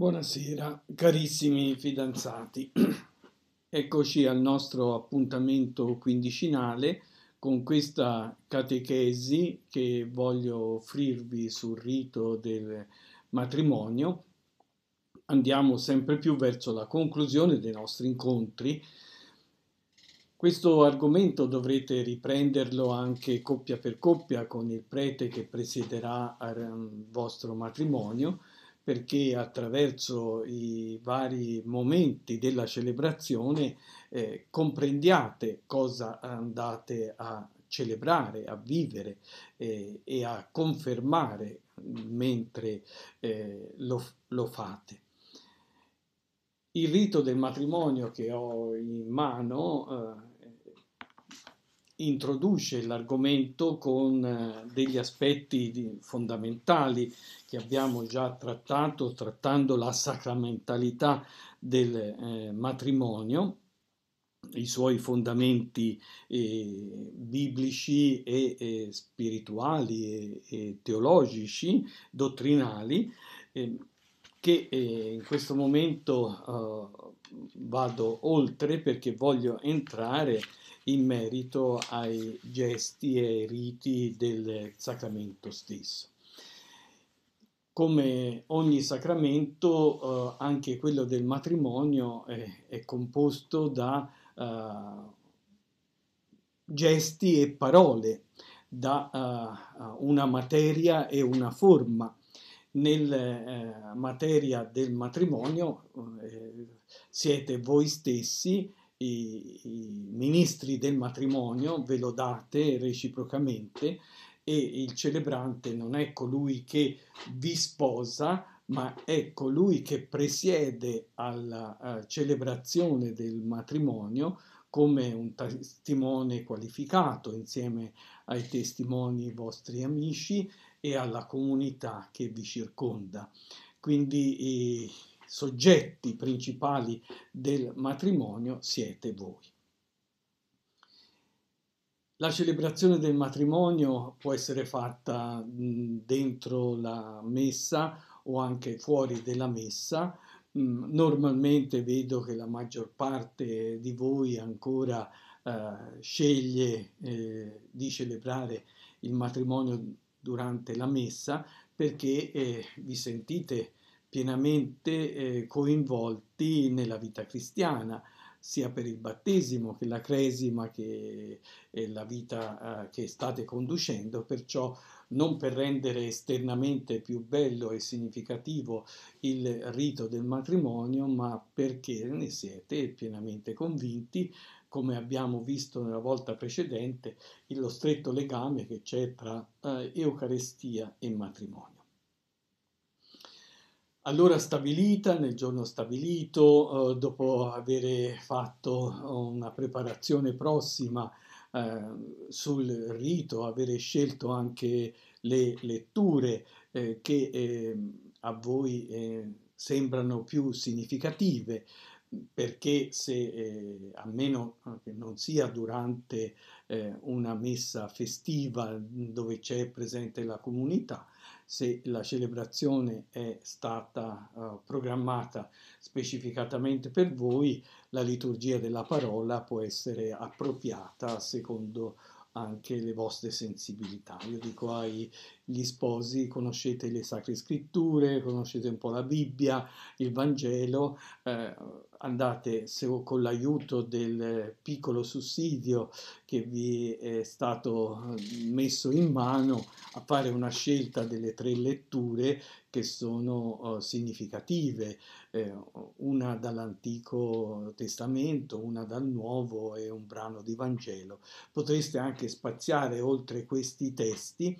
Buonasera carissimi fidanzati, eccoci al nostro appuntamento quindicinale con questa catechesi che voglio offrirvi sul rito del matrimonio. Andiamo sempre più verso la conclusione dei nostri incontri. Questo argomento dovrete riprenderlo anche coppia per coppia con il prete che presiderà il ehm, vostro matrimonio perché attraverso i vari momenti della celebrazione eh, comprendiate cosa andate a celebrare, a vivere eh, e a confermare mentre eh, lo, lo fate. Il rito del matrimonio che ho in mano eh, introduce l'argomento con eh, degli aspetti fondamentali che abbiamo già trattato, trattando la sacramentalità del eh, matrimonio, i suoi fondamenti eh, biblici e, e spirituali e, e, teologici, dottrinali, eh, che eh, in questo momento eh, vado oltre perché voglio entrare in merito ai gesti e ai riti del sacramento stesso. Come ogni sacramento, eh, anche quello del matrimonio è, è composto da eh, gesti e parole, da uh, una materia e una forma. Nella uh, eh, materia del matrimonio uh, siete voi stessi i, i ministri del matrimonio, ve lo date reciprocamente e il celebrante non è colui che vi sposa, ma è colui che presiede alla eh, celebrazione del matrimonio come un testimone qualificato insieme ai testimoni vostri amici e alla comunità che vi circonda. Quindi eh, soggetti principali del matrimonio siete voi. La celebrazione del matrimonio può essere fatta dentro la messa o anche fuori della messa. Normalmente vedo che la maggior parte di voi ancora eh, sceglie eh, di celebrare il matrimonio durante la messa perché eh, vi sentite pienamente eh, coinvolti nella vita cristiana, sia per il battesimo che la cresima che la vita eh, che state conducendo, perciò non per rendere esternamente più bello e significativo il rito del matrimonio, ma perché ne siete pienamente convinti, come abbiamo visto nella volta precedente, lo stretto legame che c'è tra eh, Eucaristia e matrimonio all'ora stabilita, nel giorno stabilito, eh, dopo aver fatto una preparazione prossima eh, sul rito, avere scelto anche le letture eh, che a voi sembrano più significative, perché se eh, a meno che non sia durante eh, una messa festiva dove c'è presente la comunità, se la celebrazione è stata uh, programmata specificatamente per voi, la liturgia della parola può essere appropriata secondo anche le vostre sensibilità. Io dico ai gli sposi conoscete le sacre scritture, conoscete un po' la Bibbia, il Vangelo, eh, andate se, con l'aiuto del piccolo sussidio che vi è stato eh, messo in mano a fare una scelta delle tre letture che sono eh, significative, eh, una dall'Antico Testamento, una dal Nuovo e un brano di Vangelo. Potreste anche spaziare oltre questi testi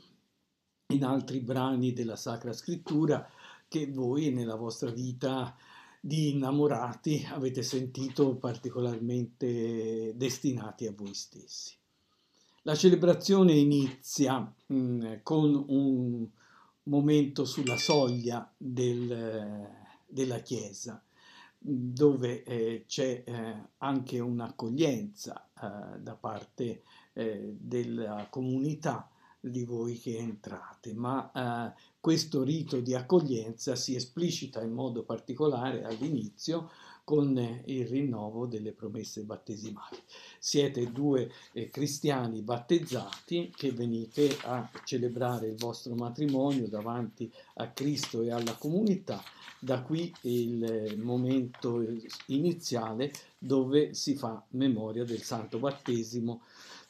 in altri brani della Sacra Scrittura che voi nella vostra vita di innamorati avete sentito particolarmente destinati a voi stessi. La celebrazione inizia mh, mm, con un momento sulla soglia del, della chiesa dove eh, c'è eh, anche un'accoglienza eh, da parte eh, della comunità di voi che entrate, ma eh, questo rito di accoglienza si esplicita in modo particolare all'inizio con eh, il rinnovo delle promesse battesimali. Siete due eh, cristiani battezzati che venite a celebrare il vostro matrimonio davanti a Cristo e alla comunità, da qui il eh, momento iniziale dove si fa memoria del santo battesimo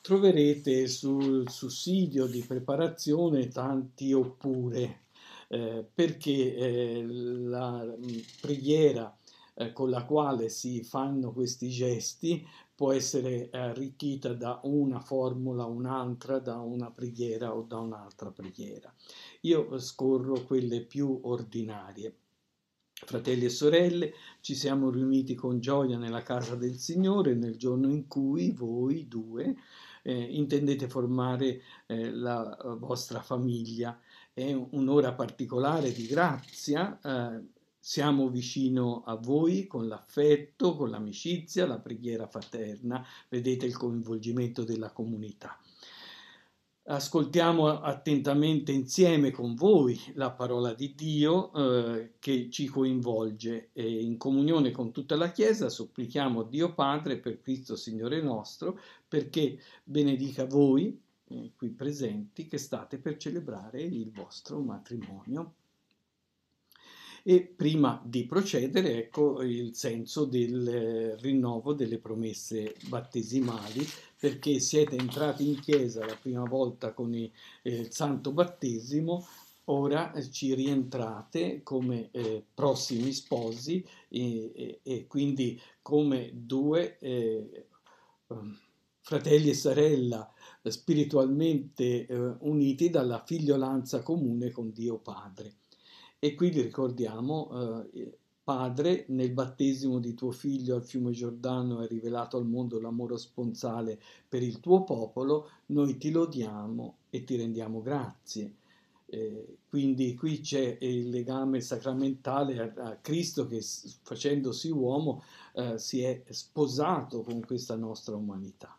troverete sul sussidio di preparazione tanti oppure, eh, perché eh, la mm, preghiera eh, con la quale si fanno questi gesti può essere arricchita da una formula, o un'altra, da una preghiera o da un'altra preghiera. Io scorro quelle più ordinarie. Fratelli e sorelle, ci siamo riuniti con gioia nella casa del Signore nel giorno in cui voi due eh, intendete formare eh, la eh, vostra famiglia. È un'ora particolare di grazia, eh, siamo vicino a voi con l'affetto, con l'amicizia, la preghiera fraterna, vedete il coinvolgimento della comunità ascoltiamo attentamente insieme con voi la parola di Dio eh, che ci coinvolge e in comunione con tutta la Chiesa supplichiamo Dio Padre per Cristo Signore nostro perché benedica voi eh, qui presenti che state per celebrare il vostro matrimonio. E prima di procedere, ecco il senso del eh, rinnovo delle promesse battesimali, perché siete entrati in chiesa la prima volta con il, eh, il santo battesimo, ora eh, ci rientrate come eh, prossimi sposi e, e, e, quindi come due eh, um, fratelli e sorella spiritualmente eh, uniti dalla figliolanza comune con Dio Padre. E quindi ricordiamo, eh, Padre, nel battesimo di tuo figlio al fiume Giordano hai rivelato al mondo l'amore sponsale per il tuo popolo, noi ti lodiamo e ti rendiamo grazie. Eh, quindi qui c'è il legame sacramentale a, a Cristo che facendosi uomo eh, si è sposato con questa nostra umanità.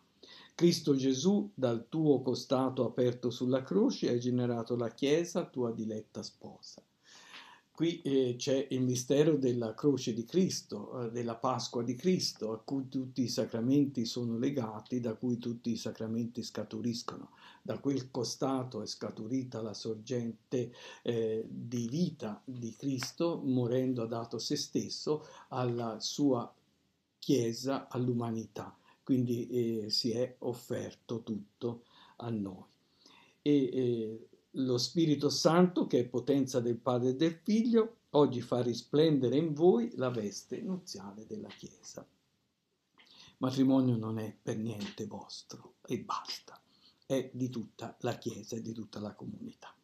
Cristo Gesù, dal tuo costato aperto sulla croce, hai generato la Chiesa, tua diletta sposa qui eh, c'è il mistero della croce di Cristo, eh, della Pasqua di Cristo, a cui tutti i sacramenti sono legati, da cui tutti i sacramenti scaturiscono. Da quel costato è scaturita la sorgente eh, di vita di Cristo, morendo ha dato se stesso alla sua Chiesa, all'umanità. Quindi eh, si è offerto tutto a noi. E, eh, lo Spirito Santo, che è potenza del Padre e del Figlio, oggi fa risplendere in voi la veste nuziale della Chiesa. Matrimonio non è per niente vostro e basta, è di tutta la Chiesa e di tutta la comunità.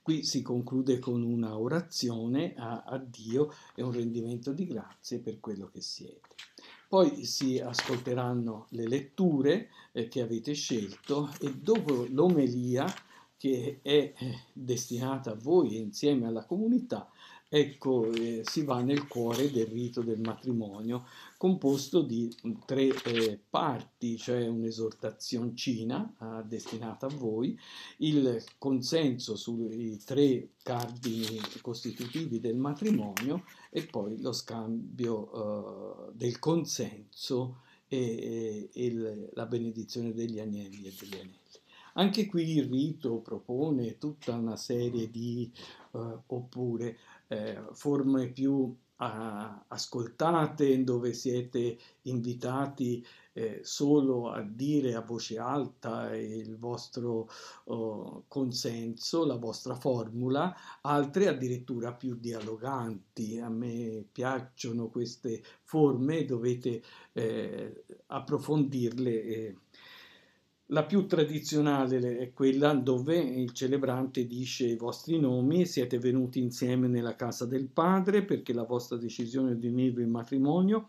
Qui si conclude con una orazione a, a Dio e un rendimento di grazie per quello che siete. Poi si ascolteranno le letture eh, che avete scelto e dopo l'omelia che è eh, destinata a voi insieme alla comunità, ecco, eh, si va nel cuore del rito del matrimonio, composto di tre eh, parti, cioè un'esortazioncina eh, destinata a voi, il consenso sui tre cardini costitutivi del matrimonio e poi lo scambio eh, del consenso e, e, e la benedizione degli agnelli e degli anelli. Anche qui il rito propone tutta una serie di eh, oppure eh, forme più a, ah, ascoltate dove siete invitati eh, solo a dire a voce alta il vostro oh, consenso, la vostra formula, altre addirittura più dialoganti. A me piacciono queste forme, dovete eh, approfondirle. E, la più tradizionale è quella dove il celebrante dice i vostri nomi, siete venuti insieme nella casa del padre perché la vostra decisione di unirvi in matrimonio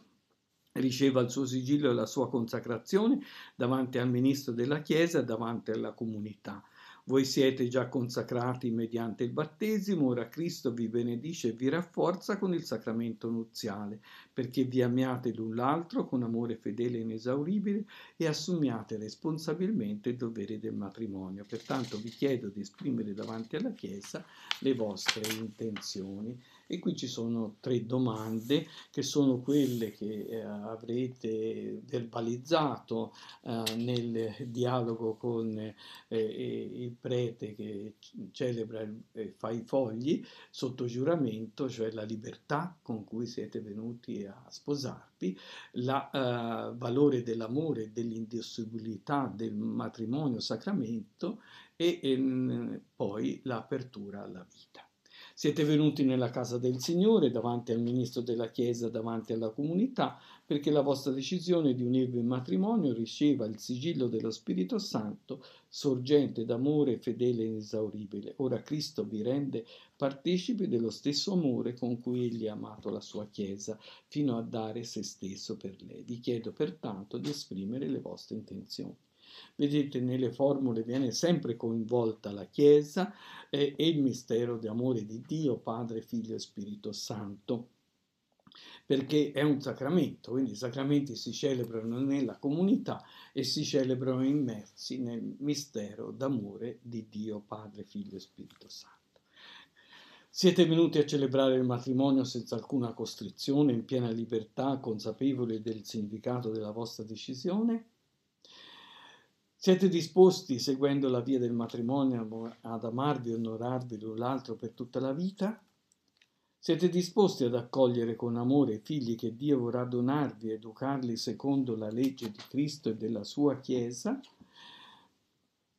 riceva il suo sigillo e la sua consacrazione davanti al ministro della Chiesa e davanti alla comunità. Voi siete già consacrati mediante il battesimo, ora Cristo vi benedice e vi rafforza con il sacramento nuziale, perché vi amiate l'un l'altro con amore fedele e inesauribile e assumiate responsabilmente il dovere del matrimonio. Pertanto vi chiedo di esprimere davanti alla Chiesa le vostre intenzioni. E qui ci sono tre domande che sono quelle che eh, avrete verbalizzato eh, nel dialogo con eh, il prete che celebra e fa i fogli sotto giuramento, cioè la libertà con cui siete venuti a sposarvi, il eh, valore dell'amore e dell'indissibilità del matrimonio sacramento e, e ehm, poi l'apertura alla vita. Siete venuti nella casa del Signore, davanti al ministro della Chiesa, davanti alla comunità, perché la vostra decisione di unirvi in matrimonio riceva il sigillo dello Spirito Santo, sorgente d'amore fedele e inesauribile. Ora Cristo vi rende partecipi dello stesso amore con cui egli ha amato la sua Chiesa, fino a dare se stesso per lei. Vi chiedo pertanto di esprimere le vostre intenzioni. Vedete, nelle formule viene sempre coinvolta la Chiesa eh, e il mistero di amore di Dio, Padre, Figlio e Spirito Santo perché è un sacramento, quindi i sacramenti si celebrano nella comunità e si celebrano immersi nel mistero d'amore di Dio Padre, Figlio e Spirito Santo. Siete venuti a celebrare il matrimonio senza alcuna costrizione, in piena libertà, consapevoli del significato della vostra decisione? Siete disposti, seguendo la via del matrimonio, ad amarvi e onorarvi l'un l'altro per tutta la vita? Siete disposti ad accogliere con amore i figli che Dio vorrà donarvi e educarli secondo la legge di Cristo e della sua Chiesa?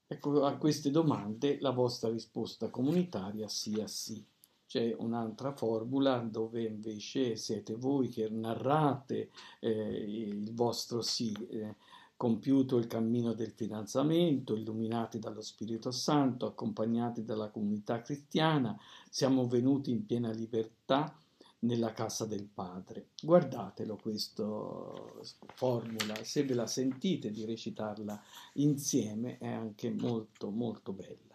Ecco, a queste domande la vostra risposta comunitaria sia sì. C'è un'altra formula dove invece siete voi che narrate eh, il vostro sì. Eh, compiuto il cammino del fidanzamento, illuminati dallo Spirito Santo, accompagnati dalla comunità cristiana, siamo venuti in piena libertà nella casa del Padre. Guardatelo questa formula, se ve la sentite di recitarla insieme è anche molto molto bella.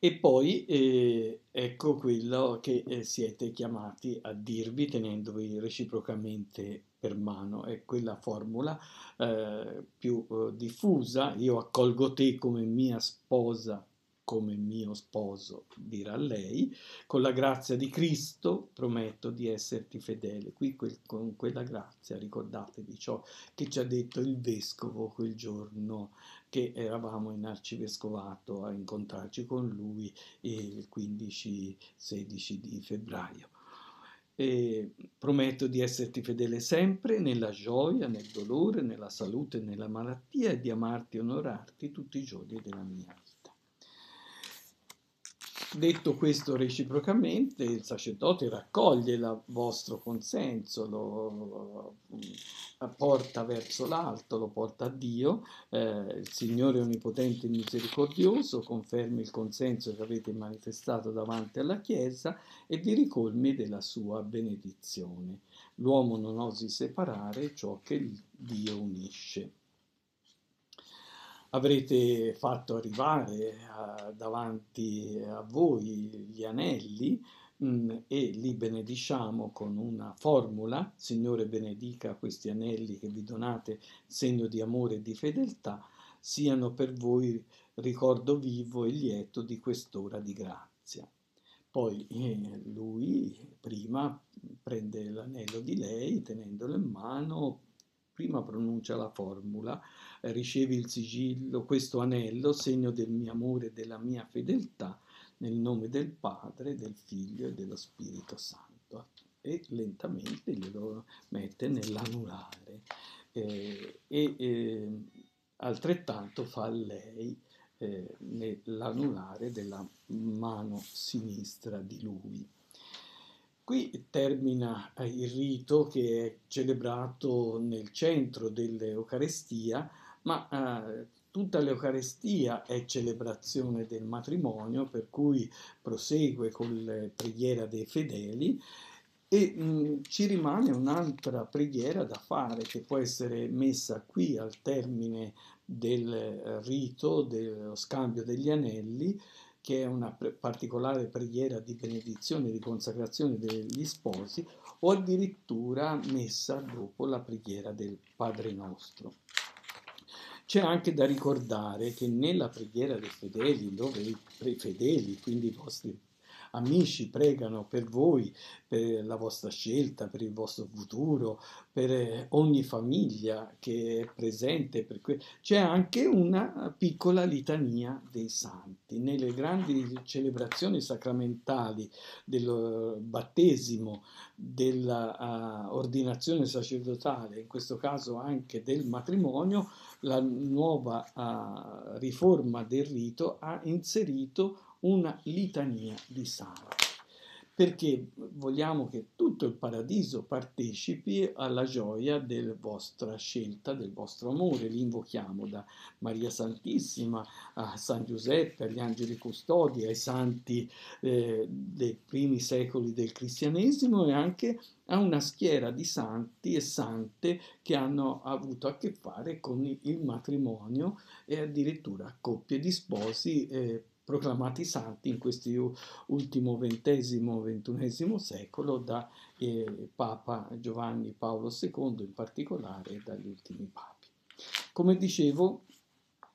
E poi eh, ecco quello che eh, siete chiamati a dirvi tenendovi reciprocamente per mano, è quella formula eh, più eh, diffusa, io accolgo te come mia sposa, come mio sposo, dirà lei, con la grazia di Cristo prometto di esserti fedele. Qui quel, con quella grazia ricordatevi ciò che ci ha detto il vescovo quel giorno che eravamo in arcivescovato a incontrarci con lui il 15-16 di febbraio. E prometto di esserti fedele sempre nella gioia, nel dolore, nella salute, nella malattia e di amarti e onorarti tutti i giorni della mia vita. Detto questo reciprocamente, il sacerdote raccoglie il vostro consenso, lo porta verso l'alto, lo porta a Dio, eh, il Signore Onnipotente e Misericordioso confermi il consenso che avete manifestato davanti alla Chiesa e vi ricolmi della sua benedizione. L'uomo non osi separare ciò che Dio unisce avrete fatto arrivare a, eh, davanti a voi gli anelli mh, mm, e li benediciamo con una formula, Signore benedica questi anelli che vi donate, segno di amore e di fedeltà, siano per voi ricordo vivo e lieto di quest'ora di grazia. Poi eh, lui prima prende l'anello di lei tenendolo in mano, prima pronuncia la formula, eh, ricevi il sigillo, questo anello, segno del mio amore e della mia fedeltà, nel nome del Padre, del Figlio e dello Spirito Santo. E lentamente glielo mette nell'anulare. Eh, e eh, altrettanto fa lei eh, nell'anulare della mano sinistra di lui. Qui termina eh, il rito che è celebrato nel centro dell'Eucarestia ma eh, tutta l'Eucarestia è celebrazione del matrimonio, per cui prosegue con la preghiera dei fedeli e mh, mm, ci rimane un'altra preghiera da fare che può essere messa qui al termine del eh, rito, dello scambio degli anelli, che è una pre- particolare preghiera di benedizione, e di consacrazione degli sposi, o addirittura messa dopo la preghiera del Padre nostro. C'è anche da ricordare che nella preghiera dei fedeli, dove i fedeli, quindi i vostri amici pregano per voi, per la vostra scelta, per il vostro futuro, per eh, ogni famiglia che è presente. Que- C'è anche una piccola litania dei santi. Nelle grandi celebrazioni sacramentali del eh, battesimo, dell'ordinazione eh, uh, sacerdotale, in questo caso anche del matrimonio, la nuova uh, riforma del rito ha inserito una litania di santi, perché vogliamo che tutto il paradiso partecipi alla gioia della vostra scelta, del vostro amore. Li invochiamo da Maria Santissima a San Giuseppe, agli angeli custodi, ai santi eh, dei primi secoli del cristianesimo e anche a una schiera di santi e sante che hanno avuto a che fare con il matrimonio e addirittura coppie di sposi. Eh, proclamati santi in questo ultimo XX-XXI secolo da eh, Papa Giovanni Paolo II in particolare e dagli ultimi papi. Come dicevo,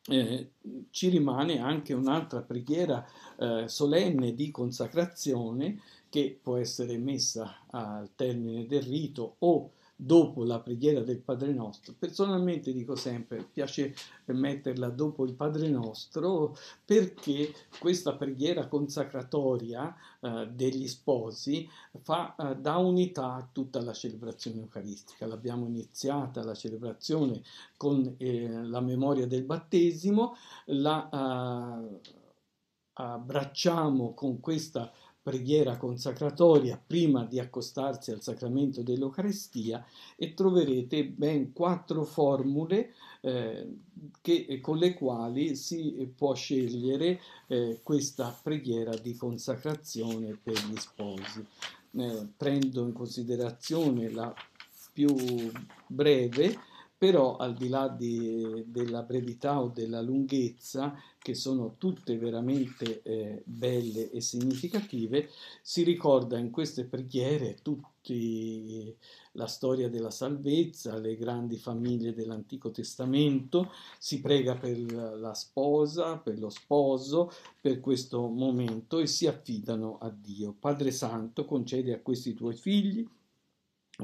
eh, ci rimane anche un'altra preghiera eh, solenne di consacrazione che può essere messa al termine del rito o dopo la preghiera del Padre Nostro. Personalmente dico sempre, piace metterla dopo il Padre Nostro perché questa preghiera consacratoria eh, degli sposi fa, eh, dà unità a tutta la celebrazione eucaristica. L'abbiamo iniziata la celebrazione con eh, la memoria del battesimo, la eh, abbracciamo con questa preghiera consacratoria prima di accostarsi al sacramento dell'Eucarestia e troverete ben quattro formule eh, che, eh, con le quali si eh, può scegliere eh, questa preghiera di consacrazione per gli sposi. Eh, prendo in considerazione la più breve però al di là di, della brevità o della lunghezza, che sono tutte veramente eh, belle e significative, si ricorda in queste preghiere tutti la storia della salvezza, le grandi famiglie dell'Antico Testamento, si prega per la sposa, per lo sposo, per questo momento e si affidano a Dio. Padre Santo, concedi a questi tuoi figli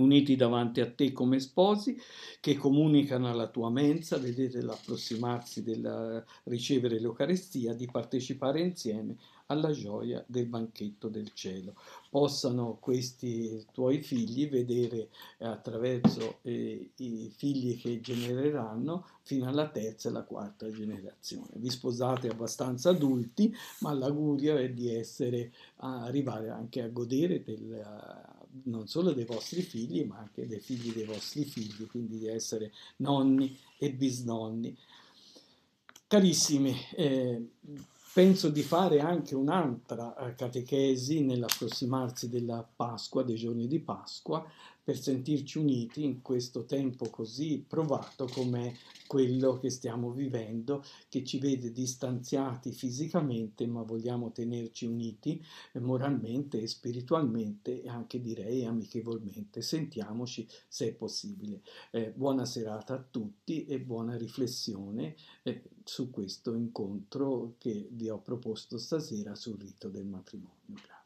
uniti davanti a te come sposi, che comunicano alla tua mensa, vedete l'approssimarsi del eh, ricevere l'Eucarestia, di partecipare insieme alla gioia del banchetto del cielo. Possano questi tuoi figli vedere attraverso eh, i figli che genereranno fino alla terza e la quarta generazione. Vi sposate abbastanza adulti, ma l'augurio è di essere, arrivare anche a godere della non solo dei vostri figli, ma anche dei figli dei vostri figli, quindi di essere nonni e bisnonni. Carissimi, eh, penso di fare anche un'altra eh, catechesi nell'approssimarsi della Pasqua, dei giorni di Pasqua, per sentirci uniti in questo tempo così provato come quello che stiamo vivendo, che ci vede distanziati fisicamente, ma vogliamo tenerci uniti eh, moralmente e spiritualmente e anche direi amichevolmente. Sentiamoci se è possibile. Eh, buona serata a tutti e buona riflessione eh, su questo incontro che vi ho proposto stasera sul rito del matrimonio. Grazie.